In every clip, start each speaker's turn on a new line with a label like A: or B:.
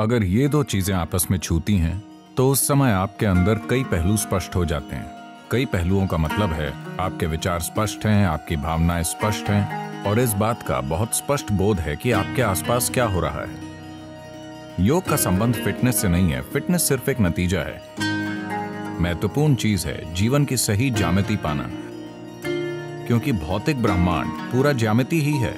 A: अगर ये दो चीजें आपस में छूती हैं तो उस समय आपके अंदर कई पहलू स्पष्ट हो जाते हैं कई पहलुओं का मतलब है आपके विचार स्पष्ट हैं आपकी भावनाएं स्पष्ट हैं और इस बात का बहुत स्पष्ट बोध है कि आपके आसपास क्या हो रहा है योग का संबंध फिटनेस से नहीं है फिटनेस सिर्फ एक नतीजा है महत्वपूर्ण चीज है जीवन की सही जामिति पाना क्योंकि भौतिक ब्रह्मांड पूरा ज्यामिति ही है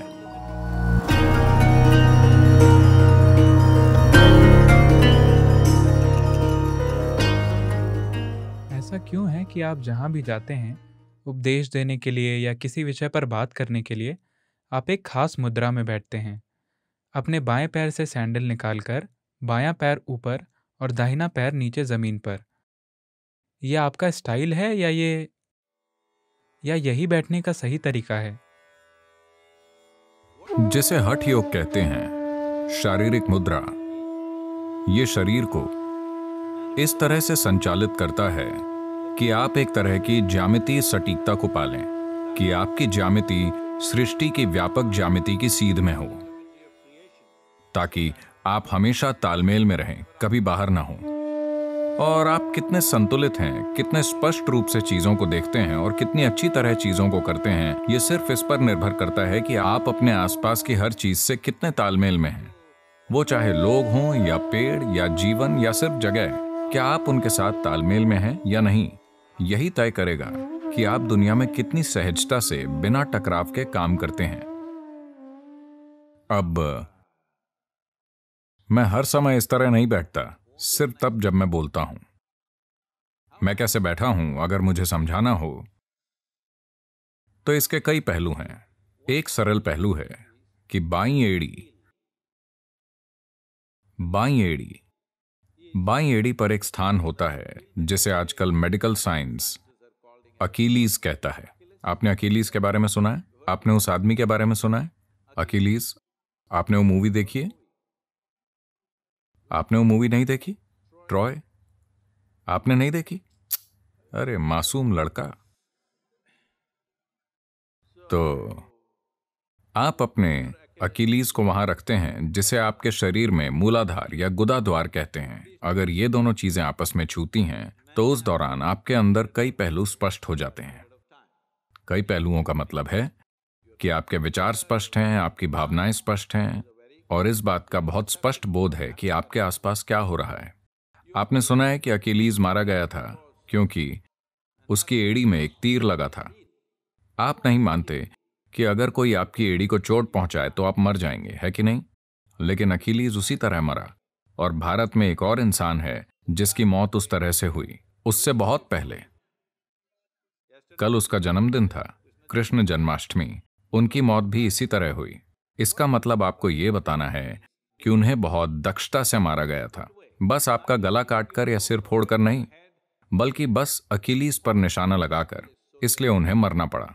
A: क्यों है कि आप जहाँ भी जाते हैं उपदेश देने के लिए या किसी विषय पर बात करने के लिए आप एक खास मुद्रा में बैठते हैं अपने बाएं पैर से सैंडल निकालकर बायां पैर ऊपर और दाहिना पैर नीचे ज़मीन पर यह आपका स्टाइल है या ये या यही बैठने का सही तरीका है जिसे हठ योग कहते हैं शारीरिक मुद्रा ये शरीर को इस तरह से संचालित करता है कि आप एक तरह की ज्यामितीय सटीकता को पालें कि आपकी ज्यामिति सृष्टि की व्यापक ज्यामिति की सीध में हो ताकि आप हमेशा तालमेल में रहें कभी बाहर ना हो और आप कितने संतुलित हैं कितने स्पष्ट रूप से चीजों को देखते हैं और कितनी अच्छी तरह चीजों को करते हैं ये सिर्फ इस पर निर्भर करता है कि आप अपने आसपास की हर चीज से कितने तालमेल में हैं वो चाहे लोग हों या पेड़ या जीवन या सिर्फ जगह क्या आप उनके साथ तालमेल में हैं या नहीं यही तय करेगा कि आप दुनिया में कितनी सहजता से बिना टकराव के काम करते हैं अब मैं हर समय इस तरह नहीं बैठता सिर्फ तब जब मैं बोलता हूं मैं कैसे बैठा हूं अगर मुझे समझाना हो तो इसके कई पहलू हैं एक सरल पहलू है कि बाई एड़ी बाई एड़ी बाई एड़ी पर एक स्थान होता है जिसे आजकल मेडिकल साइंस अकीलीज कहता है आपने अकीलीज के बारे में सुना है आपने उस आदमी के बारे में सुना है अकीलीज आपने वो मूवी देखी है आपने वो मूवी नहीं देखी ट्रॉय आपने नहीं देखी अरे मासूम लड़का तो आप अपने अकीलीज को वहां रखते हैं जिसे आपके शरीर में मूलाधार या द्वार कहते हैं अगर ये दोनों चीजें आपस में छूती हैं तो उस दौरान आपके अंदर कई पहलू स्पष्ट हो जाते हैं कई पहलुओं का मतलब है कि आपके विचार स्पष्ट हैं आपकी भावनाएं स्पष्ट हैं और इस बात का बहुत स्पष्ट बोध है कि आपके आसपास क्या हो रहा है आपने सुना है कि अकेलीज मारा गया था क्योंकि उसकी एड़ी में एक तीर लगा था आप नहीं मानते कि अगर कोई आपकी एड़ी को चोट पहुंचाए तो आप मर जाएंगे है कि नहीं लेकिन अखिलीज उसी तरह मरा और भारत में एक और इंसान है जिसकी मौत उस तरह से हुई उससे बहुत पहले कल उसका जन्मदिन था कृष्ण जन्माष्टमी उनकी मौत भी इसी तरह हुई इसका मतलब आपको ये बताना है कि उन्हें बहुत दक्षता से मारा गया था बस आपका गला काटकर या सिर फोड़कर नहीं बल्कि बस अकेलीस पर निशाना लगाकर इसलिए उन्हें मरना पड़ा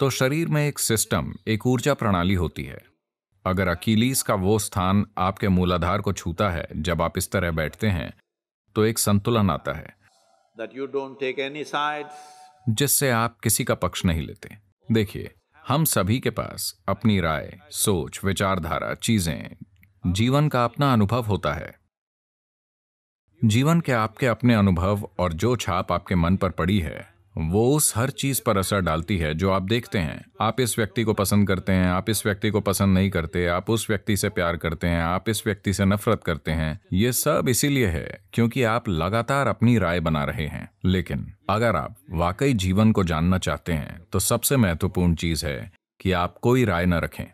A: तो शरीर में एक सिस्टम एक ऊर्जा प्रणाली होती है अगर अकीलीस का वो स्थान आपके मूलाधार को छूता है जब आप इस तरह बैठते हैं तो एक संतुलन आता है जिससे आप किसी का पक्ष नहीं लेते देखिए हम सभी के पास अपनी राय सोच विचारधारा चीजें जीवन का अपना अनुभव होता है जीवन के आपके अपने अनुभव और जो छाप आपके मन पर पड़ी है वो उस हर चीज पर असर डालती है जो आप देखते हैं आप इस व्यक्ति को पसंद करते हैं आप इस व्यक्ति को पसंद नहीं करते आप उस व्यक्ति से प्यार करते हैं आप इस व्यक्ति से नफरत करते हैं ये सब इसीलिए है क्योंकि आप लगातार अपनी राय बना रहे हैं लेकिन अगर आप वाकई जीवन को जानना चाहते हैं तो सबसे महत्वपूर्ण चीज है कि आप कोई राय न रखें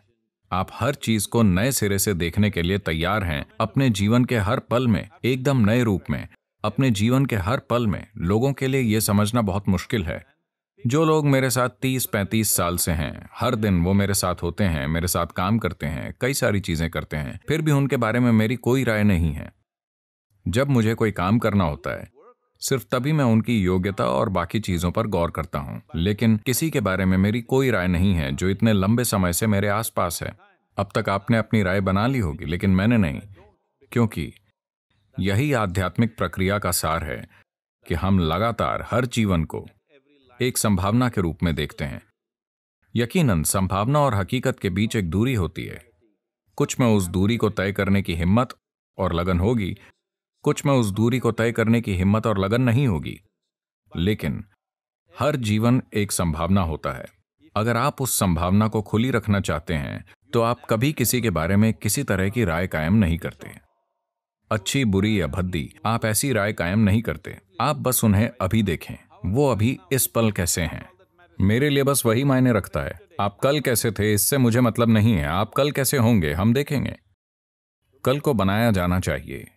A: आप हर चीज को नए सिरे से देखने के लिए तैयार हैं अपने जीवन के हर पल में एकदम नए रूप में अपने जीवन के हर पल में लोगों के लिए ये समझना बहुत मुश्किल है जो लोग मेरे साथ 30-35 साल से हैं हर दिन वो मेरे साथ होते हैं मेरे साथ काम करते हैं कई सारी चीज़ें करते हैं फिर भी उनके बारे में मेरी कोई राय नहीं है जब मुझे कोई काम करना होता है सिर्फ तभी मैं उनकी योग्यता और बाकी चीज़ों पर गौर करता हूँ लेकिन किसी के बारे में मेरी कोई राय नहीं है जो इतने लंबे समय से मेरे आसपास है अब तक आपने अपनी राय बना ली होगी लेकिन मैंने नहीं क्योंकि यही आध्यात्मिक प्रक्रिया का सार है कि हम लगातार हर जीवन को एक संभावना के रूप में देखते हैं यकीनन संभावना और हकीकत के बीच एक दूरी होती है कुछ में उस दूरी को तय करने की हिम्मत और लगन होगी कुछ में उस दूरी को तय करने की हिम्मत और लगन नहीं होगी लेकिन हर जीवन एक संभावना होता है अगर आप उस संभावना को खुली रखना चाहते हैं तो आप कभी किसी के बारे में किसी तरह की राय कायम नहीं करते अच्छी बुरी या भद्दी आप ऐसी राय कायम नहीं करते आप बस उन्हें अभी देखें वो अभी इस पल कैसे हैं मेरे लिए बस वही मायने रखता है आप कल कैसे थे इससे मुझे मतलब नहीं है आप कल कैसे होंगे हम देखेंगे कल को बनाया जाना चाहिए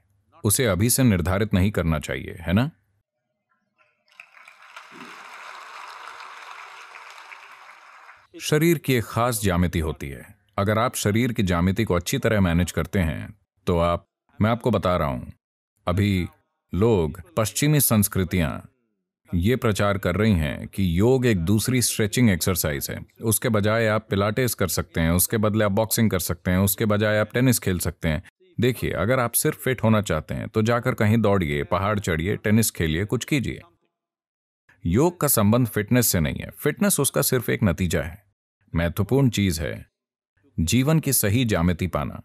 A: उसे अभी से निर्धारित नहीं करना चाहिए है ना शरीर की एक खास जामिति होती है अगर आप शरीर की जामिति को अच्छी तरह मैनेज करते हैं तो आप मैं आपको बता रहा हूं अभी लोग पश्चिमी संस्कृतियां ये प्रचार कर रही हैं कि योग एक दूसरी स्ट्रेचिंग एक्सरसाइज है उसके बजाय आप पिलाटेस कर सकते हैं उसके बदले आप बॉक्सिंग कर सकते हैं उसके बजाय आप टेनिस खेल सकते हैं देखिए अगर आप सिर्फ फिट होना चाहते हैं तो जाकर कहीं दौड़िए पहाड़ चढ़िए टेनिस खेलिए कुछ कीजिए योग का संबंध फिटनेस से नहीं है फिटनेस उसका सिर्फ एक नतीजा है महत्वपूर्ण चीज है जीवन की सही जामिति पाना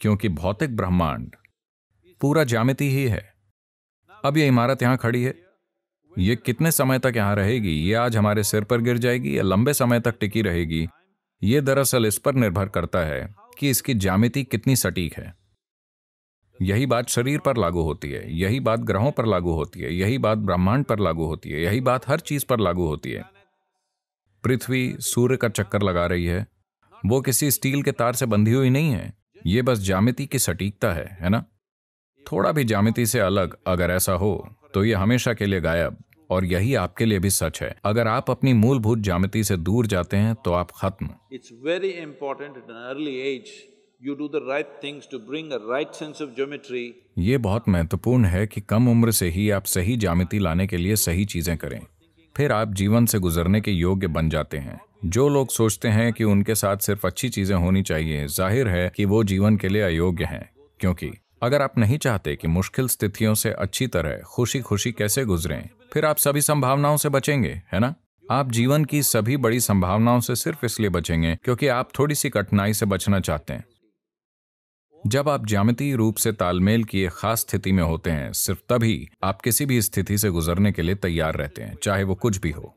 A: क्योंकि भौतिक ब्रह्मांड पूरा जामिति ही है अब यह इमारत यहां खड़ी है यह कितने समय तक यहां रहेगी ये आज हमारे सिर पर गिर जाएगी या लंबे समय तक टिकी रहेगी ये दरअसल इस पर निर्भर करता है कि इसकी जामिति कितनी सटीक है यही बात शरीर पर लागू होती है यही बात ग्रहों पर लागू होती है यही बात ब्रह्मांड पर लागू होती है यही बात हर चीज पर लागू होती है पृथ्वी सूर्य का चक्कर लगा रही है वो किसी स्टील के तार से बंधी हुई नहीं है ये बस जामिति की सटीकता है है ना थोड़ा भी जामिति से अलग अगर ऐसा हो तो ये हमेशा के लिए गायब और यही आपके लिए भी सच है अगर आप अपनी मूलभूत जामिति से दूर जाते हैं तो आप खत्म it's very important in early age you do the right things to bring a right sense of geometry ये बहुत महत्वपूर्ण है कि कम उम्र से ही आप सही जामिति लाने के लिए सही चीजें करें फिर आप जीवन से गुजरने के योग्य बन जाते हैं जो लोग सोचते हैं कि उनके साथ सिर्फ अच्छी चीजें होनी चाहिए जाहिर है कि वो जीवन के लिए अयोग्य हैं क्योंकि अगर आप नहीं चाहते कि मुश्किल स्थितियों से अच्छी तरह खुशी खुशी कैसे गुजरें फिर आप सभी संभावनाओं से बचेंगे है ना आप जीवन की सभी बड़ी संभावनाओं से सिर्फ इसलिए बचेंगे क्योंकि आप थोड़ी सी कठिनाई से बचना चाहते हैं जब आप ज्यामितीय रूप से तालमेल की एक खास स्थिति में होते हैं सिर्फ तभी आप किसी भी स्थिति से गुजरने के लिए तैयार रहते हैं चाहे वो कुछ भी हो